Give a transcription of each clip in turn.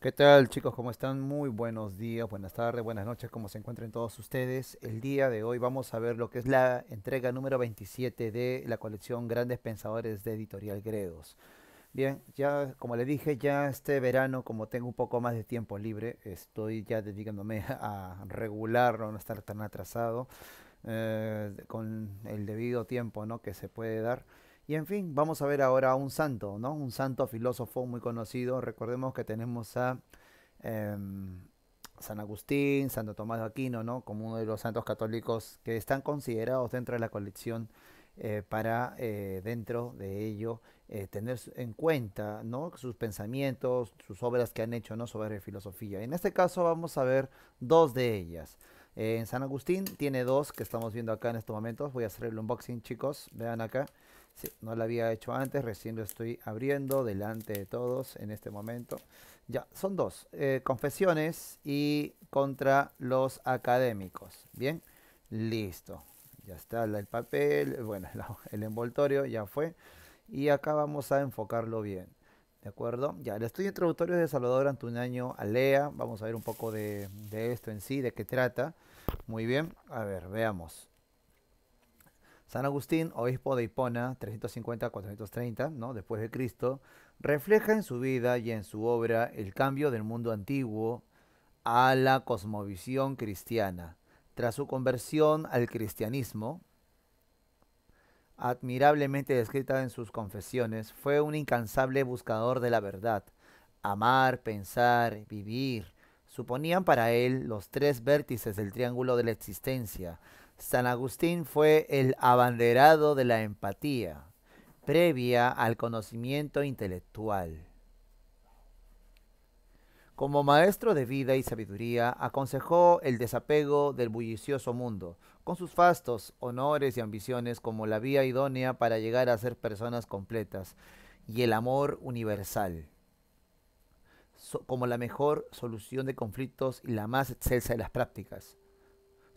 ¿Qué tal chicos? ¿Cómo están? Muy buenos días, buenas tardes, buenas noches, como se encuentren todos ustedes. El día de hoy vamos a ver lo que es la entrega número 27 de la colección Grandes Pensadores de Editorial Gredos. Bien, ya como les dije, ya este verano, como tengo un poco más de tiempo libre, estoy ya dedicándome a regularlo, no estar tan atrasado, eh, con el debido tiempo que se puede dar. Y en fin, vamos a ver ahora a un santo, ¿no? Un santo filósofo muy conocido. Recordemos que tenemos a em, San Agustín, Santo Tomás de Aquino, ¿no? Como uno de los santos católicos que están considerados dentro de la colección eh, para eh, dentro de ello eh, tener en cuenta ¿no? sus pensamientos, sus obras que han hecho ¿no? sobre filosofía. En este caso vamos a ver dos de ellas. en San Agustín tiene dos que estamos viendo acá en estos momentos. Voy a hacer el unboxing, chicos. Vean acá. Sí, no la había hecho antes, recién lo estoy abriendo delante de todos en este momento. Ya, son dos, eh, confesiones y contra los académicos. Bien, listo. Ya está el papel, bueno, el envoltorio ya fue. Y acá vamos a enfocarlo bien. ¿De acuerdo? Ya, el estudio introductorio de Salvador Antunaño Alea. Vamos a ver un poco de, esto en sí, de qué trata. Muy bien, a ver, veamos. San Agustín, obispo de Hipona, 350-430, ¿no? después de Cristo, refleja en su vida y en su obra el cambio del mundo antiguo a la cosmovisión cristiana. Tras su conversión al cristianismo, admirablemente descrita en sus confesiones, fue un incansable buscador de la verdad. Amar, pensar, vivir, suponían para él los tres vértices del triángulo de la existencia San Agustín fue el abanderado de la empatía, previa al conocimiento intelectual. Como maestro de vida y sabiduría, aconsejó el desapego del bullicioso mundo, con sus fastos, honores y ambiciones como la vía idónea para llegar a ser personas completas, y el amor universal, como la mejor solución de conflictos y la más excelsa de las prácticas.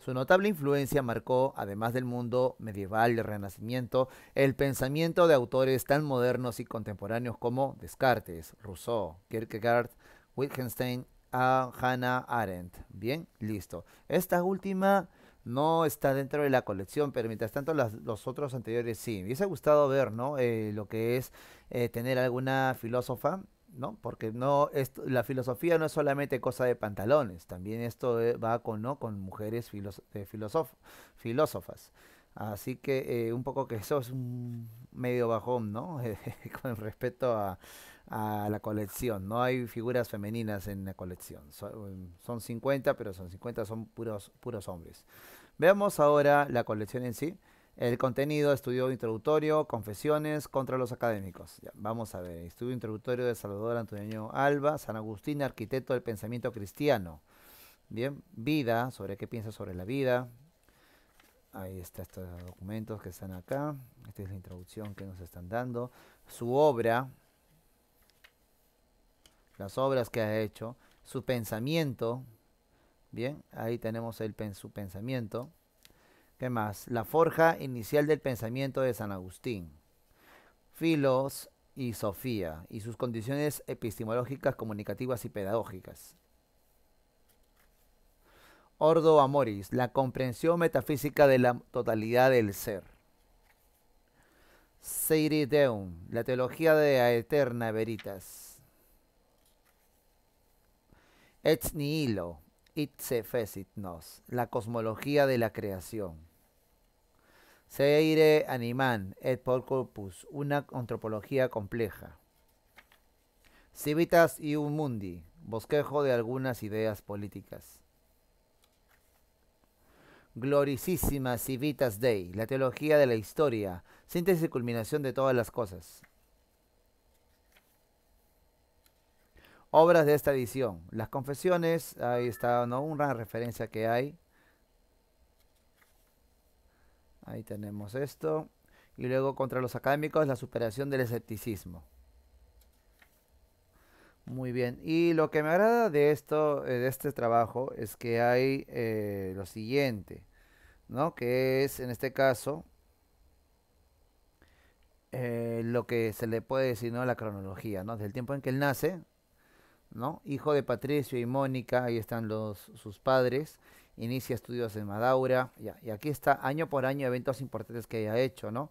Su notable influencia marcó, además del mundo medieval y renacimiento, el pensamiento de autores tan modernos y contemporáneos como Descartes, Rousseau, Kierkegaard, Wittgenstein, Hannah Arendt. Bien, listo. Esta última no está dentro de la colección, pero mientras tanto los otros anteriores sí. Me hubiese gustado ver, ¿no? Eh, lo que es eh, tener alguna filósofa porque no esto, la filosofía no es solamente cosa de pantalones, también esto eh, va con, ¿no? con mujeres filósofas. Así que eh, un poco que eso es un medio bajón, con respecto a, la colección. No hay figuras femeninas en la colección. son, son 50, pero son 50, son puros, puros hombres. Veamos ahora la colección en sí. El contenido, estudio introductorio, confesiones contra los académicos. vamos a ver, estudio introductorio de Salvador Antonio Alba, San Agustín, arquitecto del pensamiento cristiano. Bien, vida, sobre qué piensa sobre la vida. Ahí está, estos documentos que están acá. Esta es la introducción que nos están dando. Su obra, las obras que ha hecho, su pensamiento. Bien, ahí tenemos el, su pensamiento ¿Qué más? La forja inicial del pensamiento de San Agustín. Filos y Sofía y sus condiciones epistemológicas, comunicativas y pedagógicas. Ordo Amoris, la comprensión metafísica de la totalidad del ser. Seiri Deum, la teología de la eterna veritas. Et nihilo, nos, la cosmología de la creación. Seire Animan et por Corpus, una antropología compleja. Civitas y un mundi, bosquejo de algunas ideas políticas. Gloricísima Civitas Dei, la teología de la historia, síntesis y culminación de todas las cosas. Obras de esta edición, las confesiones, ahí está ¿no? una referencia que hay. Ahí tenemos esto. Y luego contra los académicos, la superación del escepticismo. Muy bien. Y lo que me agrada de esto, eh, de este trabajo, es que hay eh, lo siguiente, ¿no? Que es, en este caso, eh, lo que se le puede decir, ¿no? La cronología, ¿no? Desde el tiempo en que él nace, ¿no? Hijo de Patricio y Mónica, ahí están los, sus padres inicia estudios en Madaura, y aquí está año por año eventos importantes que haya hecho, ¿no?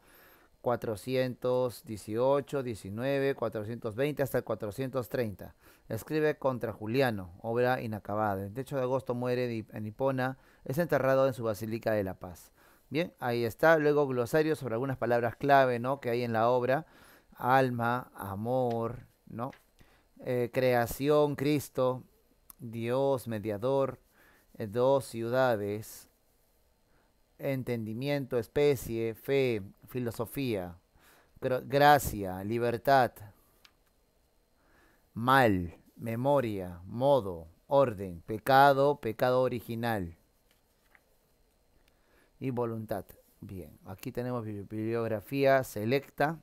418, 19, 420 hasta el 430. Escribe contra Juliano, obra inacabada. El 8 de agosto muere en Hipona, es enterrado en su Basílica de la Paz. Bien, ahí está. Luego glosario sobre algunas palabras clave, ¿no? Que hay en la obra. Alma, amor, ¿no? Eh, creación, Cristo, Dios, mediador, dos ciudades, entendimiento, especie, fe, filosofía, gracia, libertad, mal, memoria, modo, orden, pecado, pecado original y voluntad. Bien, aquí tenemos bibliografía selecta.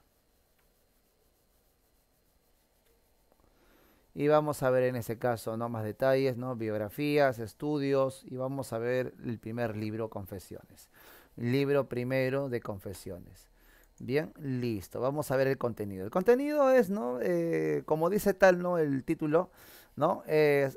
y vamos a ver en ese caso no más detalles, ¿no? biografías, estudios y vamos a ver el primer libro Confesiones. Libro primero de Confesiones. Bien, listo. Vamos a ver el contenido. El contenido es, ¿no? Eh, como dice tal, ¿no? El título, ¿no?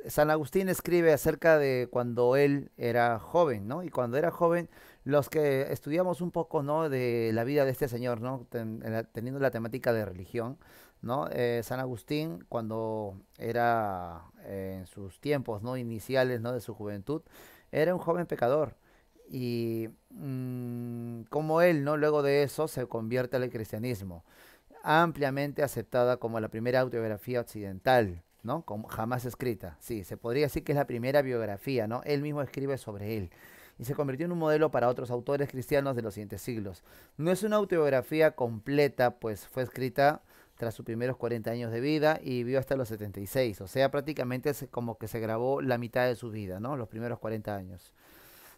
San Agustín escribe acerca de cuando él era joven, ¿no? Y cuando era joven los que estudiamos un poco, ¿no? De la vida de este señor, ¿no? teniendo la temática de religión, ¿no? Eh, San Agustín, cuando era eh, en sus tiempos, ¿no? Iniciales, ¿no? De su juventud, era un joven pecador. Y mm, como él, ¿no? Luego de eso se convierte al cristianismo, ampliamente aceptada como la primera autobiografía occidental. ¿no? jamás escrita. Sí, se podría decir que es la primera biografía, ¿no? Él mismo escribe sobre él y se convirtió en un modelo para otros autores cristianos de los siguientes siglos. No es una autobiografía completa, pues fue escrita tras sus primeros 40 años de vida y vivió hasta los 76, o sea, prácticamente es como que se grabó la mitad de su vida, ¿no? Los primeros 40 años.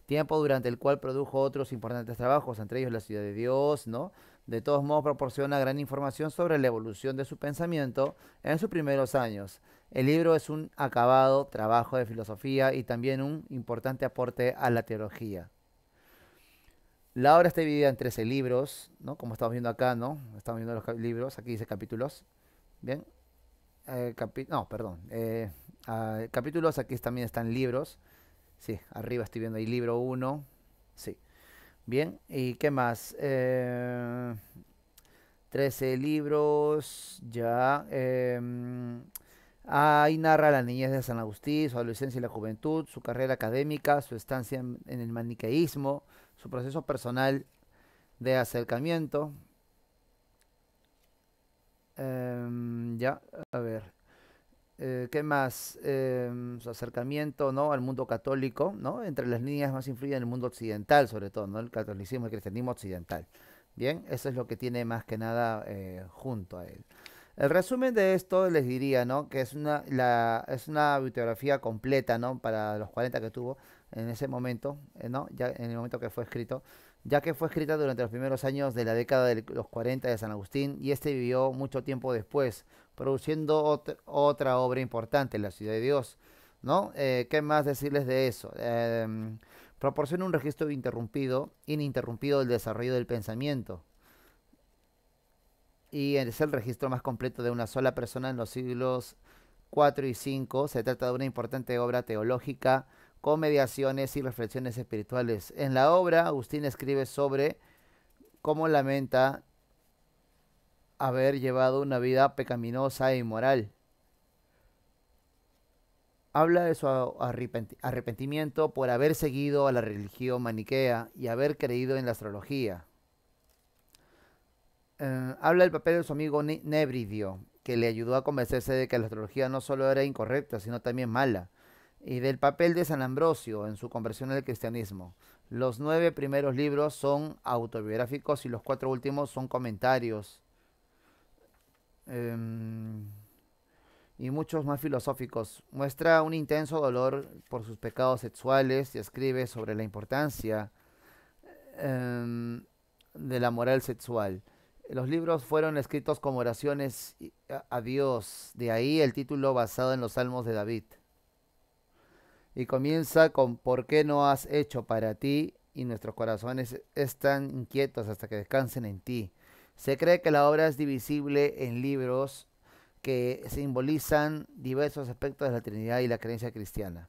Tiempo durante el cual produjo otros importantes trabajos, entre ellos La ciudad de Dios, ¿no? De todos modos proporciona gran información sobre la evolución de su pensamiento en sus primeros años. El libro es un acabado trabajo de filosofía y también un importante aporte a la teología. La obra está dividida en 13 libros, ¿no? Como estamos viendo acá, ¿no? Estamos viendo los libros, aquí dice capítulos. Bien. Eh, no, perdón. Eh, ah, capítulos, aquí también están libros. Sí, arriba estoy viendo ahí libro 1. Sí. Bien, ¿y qué más? 13 eh, libros, ya. Em, Ahí narra la niñez de San Agustín, su adolescencia y la juventud, su carrera académica, su estancia en el maniqueísmo, su proceso personal de acercamiento. Em, ya, a ver. Eh, ¿Qué más? Em, su acercamiento ¿no? al mundo católico, ¿no? Entre las niñas más influidas en el mundo occidental, sobre todo, ¿no? El catolicismo, y el cristianismo occidental. Bien, eso es lo que tiene más que nada eh, junto a él. El resumen de esto les diría, ¿no? Que es una, es una bibliografía completa, ¿no? Para los 40 que tuvo en ese momento, eh, ¿no? Ya en el momento que fue escrito, ya que fue escrita durante los primeros años de la década de los 40 de San Agustín y este vivió mucho tiempo después, produciendo otra, obra importante, La Ciudad de Dios, ¿no? Eh, ¿Qué más decirles de eso? Em, proporciona un registro interrumpido, ininterrumpido del desarrollo del pensamiento, y es el registro más completo de una sola persona en los siglos 4 y 5. Se trata de una importante obra teológica con mediaciones y reflexiones espirituales. En la obra, Agustín escribe sobre cómo lamenta haber llevado una vida pecaminosa e inmoral. Habla de su arrepentimiento por haber seguido a la religión maniquea y haber creído en la astrología. Eh, habla del papel de su amigo Nebridio, que le ayudó a convencerse de que la astrología no solo era incorrecta, sino también mala, y del papel de San Ambrosio en su conversión al cristianismo. Los nueve primeros libros son autobiográficos y los cuatro últimos son comentarios. Em, y muchos más filosóficos. Muestra un intenso dolor por sus pecados sexuales y escribe sobre la importancia em, de la moral sexual. Los libros fueron escritos como oraciones a Dios, de ahí el título basado en los salmos de David. Y comienza con ¿por qué no has hecho para ti? Y nuestros corazones están inquietos hasta que descansen en ti. Se cree que la obra es divisible en libros que simbolizan diversos aspectos de la Trinidad y la creencia cristiana.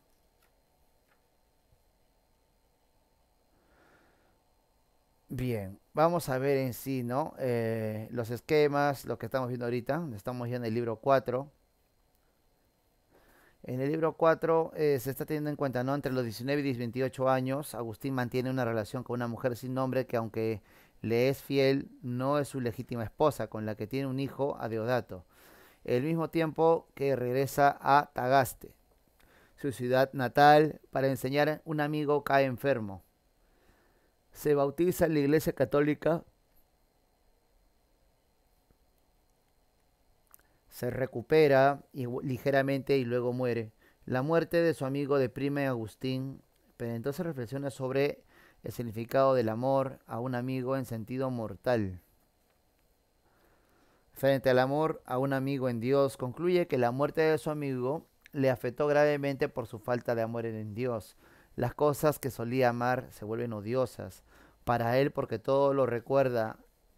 Bien, vamos a ver en sí, ¿no? Eh, los esquemas, lo que estamos viendo ahorita, estamos ya en el libro 4. En el libro 4 eh, se está teniendo en cuenta, ¿no? Entre los 19 y 28 años, Agustín mantiene una relación con una mujer sin nombre que aunque le es fiel, no es su legítima esposa, con la que tiene un hijo, Adeodato, el mismo tiempo que regresa a Tagaste, su ciudad natal, para enseñar un amigo cae enfermo se bautiza en la Iglesia Católica, se recupera ligeramente y luego muere. La muerte de su amigo deprime a Agustín, pero entonces reflexiona sobre el significado del amor a un amigo en sentido mortal. Frente al amor a un amigo en Dios, concluye que la muerte de su amigo le afectó gravemente por su falta de amor en Dios. Las cosas que solía amar se vuelven odiosas para él porque todo lo recuerda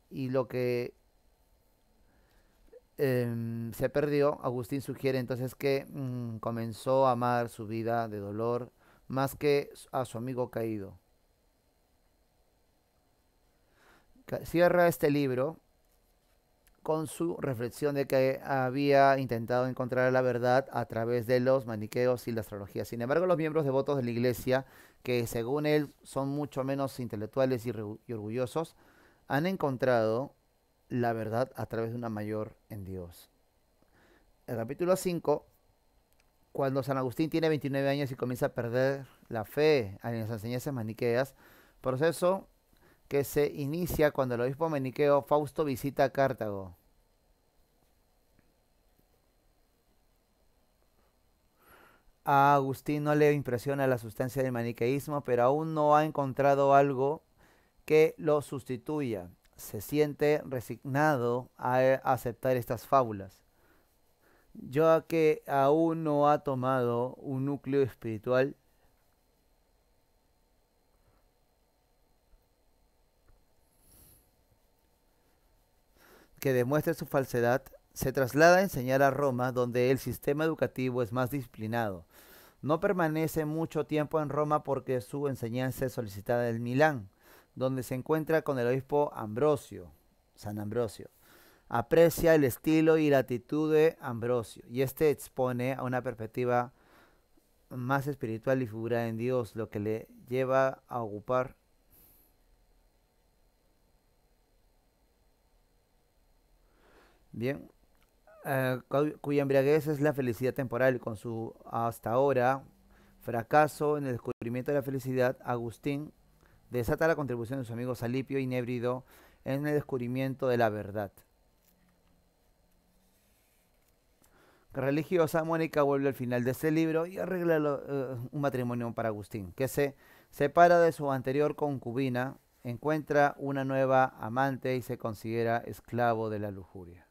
y lo que em, se perdió, Agustín sugiere entonces que mm, comenzó a amar su vida de dolor más que a su amigo caído. Cierra este libro con su reflexión de que había intentado encontrar la verdad a través de los maniqueos y la astrología. Sin embargo, los miembros devotos de la iglesia, que según él son mucho menos intelectuales y, orgullosos, han encontrado la verdad a través de una mayor en Dios. El capítulo 5, cuando San Agustín tiene 29 años y comienza a perder la fe en las enseñanzas maniqueas, proceso que se inicia cuando el obispo maniqueo Fausto visita Cartago. A Agustín no le impresiona la sustancia del maniqueísmo, pero aún no ha encontrado algo que lo sustituya. Se siente resignado a aceptar estas fábulas, ya que aún no ha tomado un núcleo espiritual que demuestre su falsedad, se traslada a enseñar a Roma, donde el sistema educativo es más disciplinado. No permanece mucho tiempo en Roma porque su enseñanza es solicitada en Milán, donde se encuentra con el obispo Ambrosio, San Ambrosio. Aprecia el estilo y la actitud de Ambrosio, y este expone a una perspectiva más espiritual y figura en Dios, lo que le lleva a ocupar Bien, eh, cuya embriaguez es la felicidad temporal, con su hasta ahora fracaso en el descubrimiento de la felicidad, Agustín desata la contribución de su amigo Salipio y en el descubrimiento de la verdad. Religiosa Mónica vuelve al final de este libro y arregla eh, un matrimonio para Agustín, que se separa de su anterior concubina, encuentra una nueva amante y se considera esclavo de la lujuria.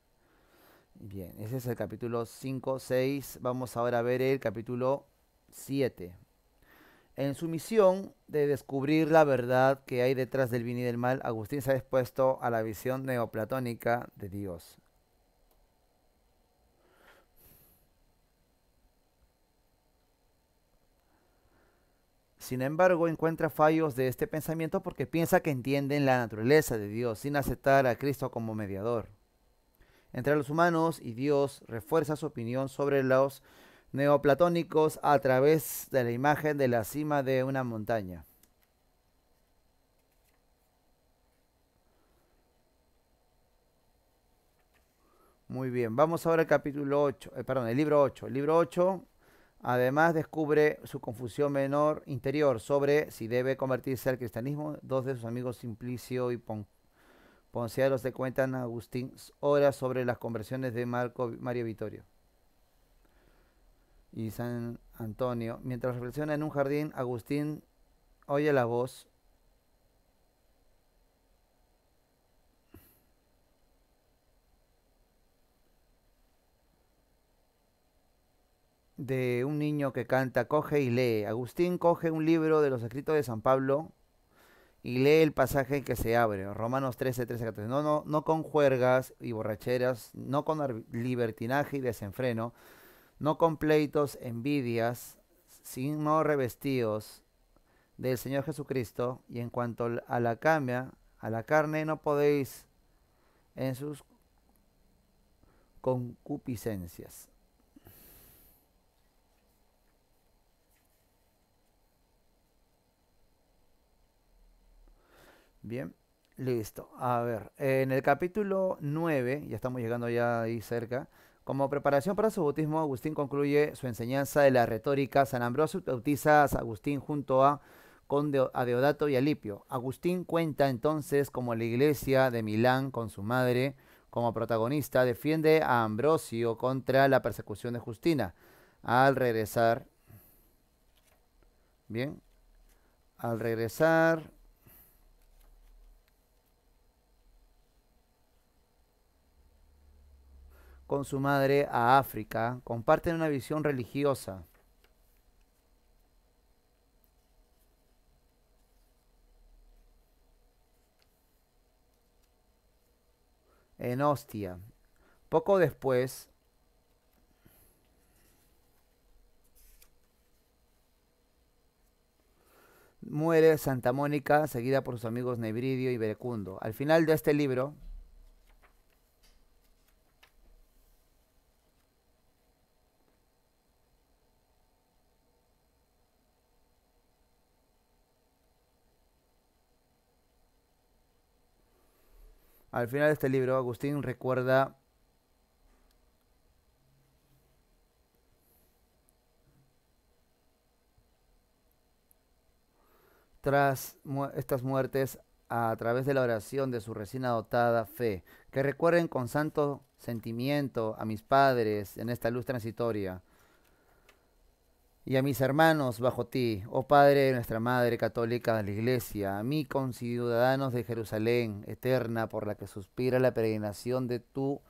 Bien, ese es el capítulo 5, 6. Vamos ahora a ver el capítulo 7. En su misión de descubrir la verdad que hay detrás del bien y del mal, Agustín se ha expuesto a la visión neoplatónica de Dios. Sin embargo, encuentra fallos de este pensamiento porque piensa que entienden la naturaleza de Dios sin aceptar a Cristo como mediador entre los humanos y Dios refuerza su opinión sobre los neoplatónicos a través de la imagen de la cima de una montaña. Muy bien, vamos ahora al capítulo 8, eh, perdón, el libro 8. El libro 8 además descubre su confusión menor interior sobre si debe convertirse al cristianismo. Dos de sus amigos, Simplicio y Pon Ponciaros se cuentan Agustín horas sobre las conversiones de Marco Mario Vittorio y San Antonio. Mientras reflexiona en un jardín, Agustín oye la voz. de un niño que canta, coge y lee. Agustín coge un libro de los escritos de San Pablo y lee el pasaje que se abre, Romanos 13, 13, 14. No, no, no con juergas y borracheras, no con libertinaje y desenfreno, no con pleitos, envidias, sino revestidos del Señor Jesucristo, y en cuanto a la cambia, a la carne no podéis en sus concupiscencias. Bien, listo. A ver, en el capítulo 9, ya estamos llegando ya ahí cerca, como preparación para su bautismo, Agustín concluye su enseñanza de la retórica. San Ambrosio bautiza a Agustín junto a, Conde, a Deodato y Alipio. Agustín cuenta entonces como la iglesia de Milán con su madre como protagonista defiende a Ambrosio contra la persecución de Justina. Al regresar, bien, al regresar con su madre a África, comparten una visión religiosa. En hostia Poco después, muere Santa Mónica, seguida por sus amigos Nebridio y Berecundo. Al final de este libro, Al final de este libro, Agustín recuerda tras estas muertes a través de la oración de su recién adoptada fe, que recuerden con santo sentimiento a mis padres en esta luz transitoria y a mis hermanos bajo ti, oh Padre de nuestra Madre Católica de la Iglesia, a mí conciudadanos de Jerusalén eterna por la que suspira la peregrinación de tu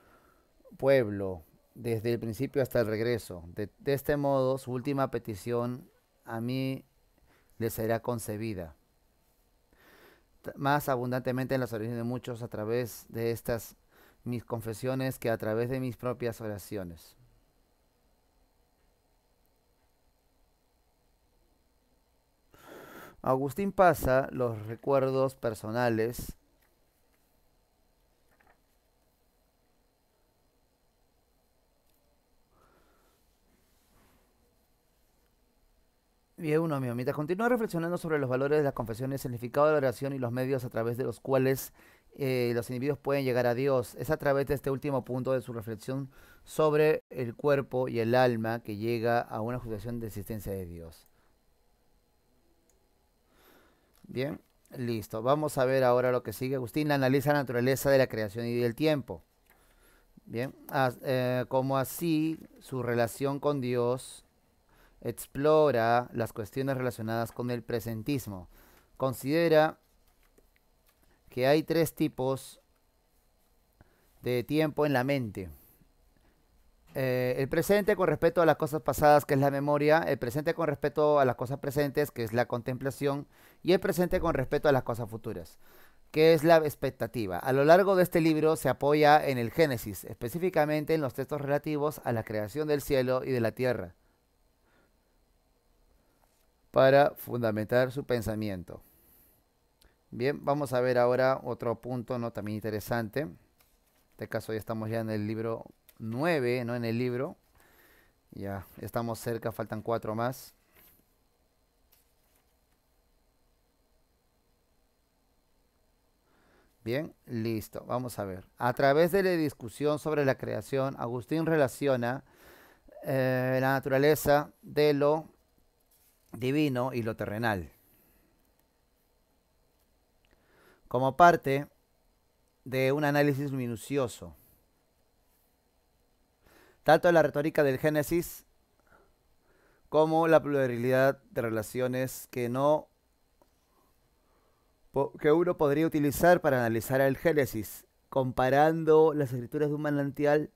pueblo desde el principio hasta el regreso. De, este modo su última petición a mí le será concebida más abundantemente en las oraciones de muchos a través de estas mis confesiones que a través de mis propias oraciones. Agustín pasa los recuerdos personales Bien, uno mi amita. continúa reflexionando sobre los valores de las confesiones, el significado de la oración y los medios a través de los cuales eh, los individuos pueden llegar a Dios, es a través de este último punto de su reflexión sobre el cuerpo y el alma que llega a una justificación de existencia de Dios. Bien, listo. Vamos a ver ahora lo que sigue. Agustín analiza la naturaleza de la creación y del tiempo. Bien, eh, como así su relación con Dios explora las cuestiones relacionadas con el presentismo. Considera que hay tres tipos de tiempo en la mente. Eh, el presente con respecto a las cosas pasadas, que es la memoria, el presente con respecto a las cosas presentes, que es la contemplación, y el presente con respecto a las cosas futuras, que es la expectativa. A lo largo de este libro se apoya en el Génesis, específicamente en los textos relativos a la creación del cielo y de la tierra, para fundamentar su pensamiento. Bien, vamos a ver ahora otro punto ¿no? también interesante. En este caso ya estamos ya en el libro nueve ¿no? en el libro. Ya estamos cerca, faltan cuatro más. Bien, listo. Vamos a ver. A través de la discusión sobre la creación, Agustín relaciona eh, la naturaleza de lo divino y lo terrenal. Como parte de un análisis minucioso tanto la retórica del Génesis como la pluralidad de relaciones que no que uno podría utilizar para analizar el Génesis, comparando las escrituras de un manantial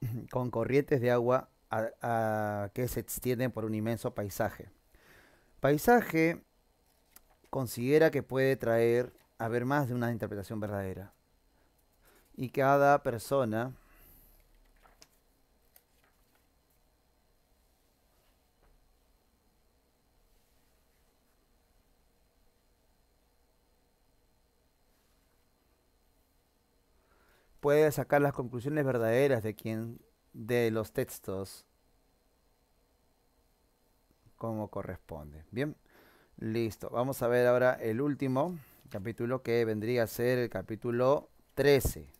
con corrientes de agua que se extienden por un inmenso paisaje. Paisaje considera que puede traer a ver más de una interpretación verdadera y cada persona puede sacar las conclusiones verdaderas de quien de los textos como corresponde. Bien, listo. Vamos a ver ahora el último capítulo que vendría a ser el capítulo 13.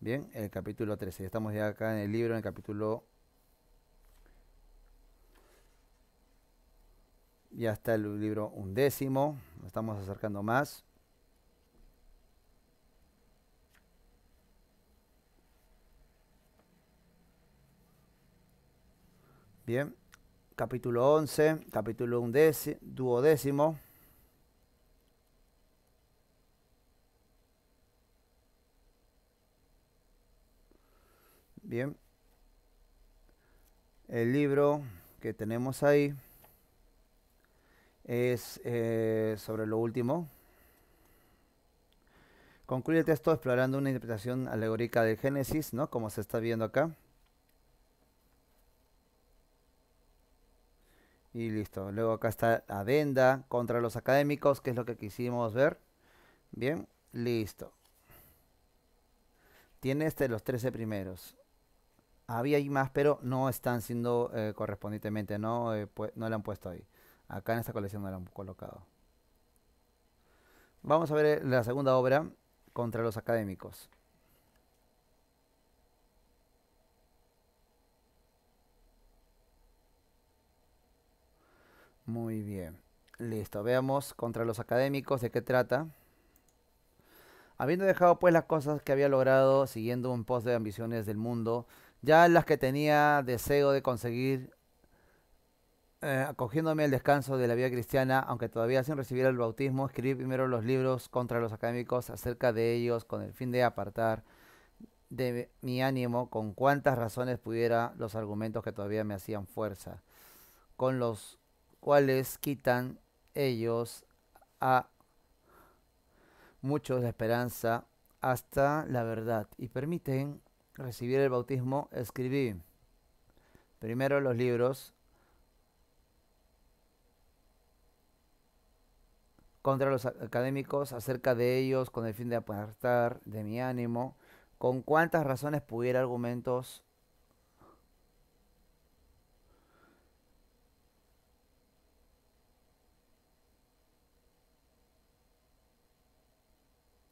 Bien, el capítulo 13. Estamos ya acá en el libro, en el capítulo... Ya está el libro undécimo, nos estamos acercando más. Bien, capítulo 11, capítulo undécimo, duodécimo. Bien. El libro que tenemos ahí es eh, sobre lo último. Concluye el texto explorando una interpretación alegórica del Génesis, ¿no? Como se está viendo acá. Y listo. Luego acá está la venda contra los académicos, que es lo que quisimos ver. Bien, listo. Tiene este los 13 primeros había ahí más, pero no están siendo eh, correspondientemente, no, eh, no le han puesto ahí. Acá en esta colección no la han colocado. Vamos a ver eh, la segunda obra contra los académicos. Muy bien. Listo, veamos contra los académicos de qué trata. Habiendo dejado pues las cosas que había logrado siguiendo un post de ambiciones del mundo, ya las que tenía deseo de conseguir, eh, acogiéndome al descanso de la vida cristiana, aunque todavía sin recibir el bautismo, escribí primero los libros contra los académicos acerca de ellos con el fin de apartar de mi ánimo con cuantas razones pudiera los argumentos que todavía me hacían fuerza, con los cuales quitan ellos a muchos la esperanza hasta la verdad y permiten recibir el bautismo, escribí primero los libros contra los académicos acerca de ellos con el fin de apartar de mi ánimo, con cuantas razones pudiera argumentos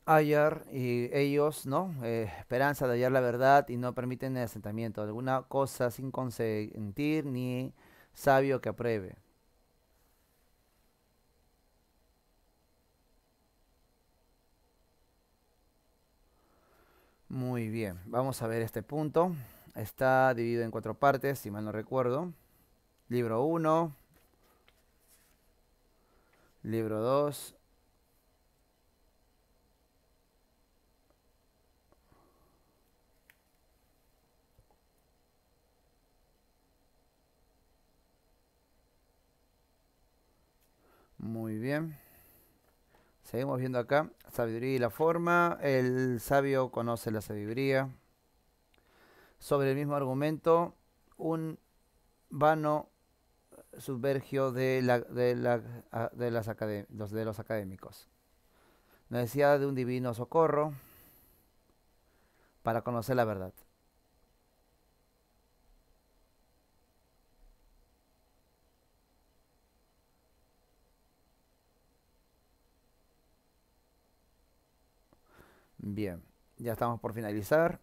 hallar y eh, ellos, ¿no? Eh, esperanza de hallar la verdad y no permiten el asentamiento, alguna cosa sin consentir ni sabio que apruebe. Muy bien, vamos a ver este punto. Está dividido en cuatro partes, si mal no recuerdo. Libro 1, libro 2, Muy bien. Seguimos viendo acá. Sabiduría y la forma. El sabio conoce la sabiduría. Sobre el mismo argumento, un vano subvergio de, las de los académicos. Necesidad de un divino socorro para conocer la verdad. Bien, ya estamos por finalizar.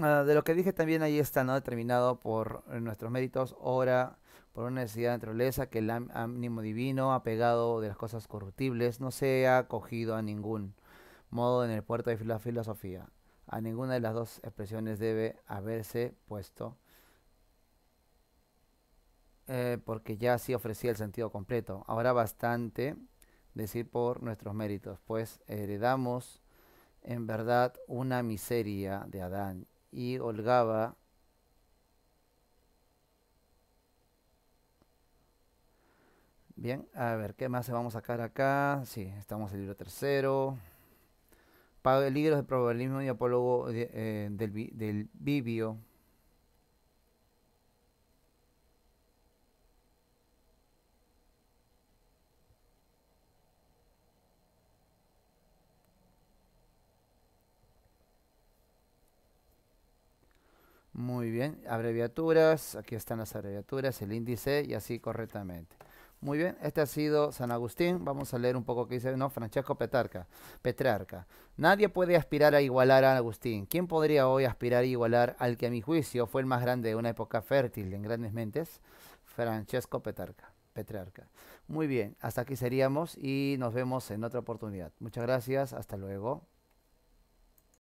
Ah, de lo que dije también ahí está, ¿no? Determinado por eh, nuestros méritos, Ahora, por una necesidad de naturaleza, que el ánimo divino, ha pegado de las cosas corruptibles, no se ha cogido a ningún modo en el puerto de la filosofía. A ninguna de las dos expresiones debe haberse puesto, eh, porque ya sí ofrecía el sentido completo. Ahora bastante decir por nuestros méritos, pues heredamos en verdad una miseria de Adán y holgaba Bien, a ver, ¿qué más se vamos a sacar acá? Sí, estamos en el libro tercero. Peligros del probabilismo y apólogo eh, del, del Bibio. Muy bien, abreviaturas, aquí están las abreviaturas, el índice y así correctamente. Muy bien, este ha sido San Agustín. Vamos a leer un poco qué dice, no, Francesco Petarca, Petrarca. Nadie puede aspirar a igualar a Agustín. ¿Quién podría hoy aspirar a igualar al que a mi juicio fue el más grande de una época fértil en grandes mentes? Francesco Petarca, Petrarca. Muy bien, hasta aquí seríamos y nos vemos en otra oportunidad. Muchas gracias, hasta luego.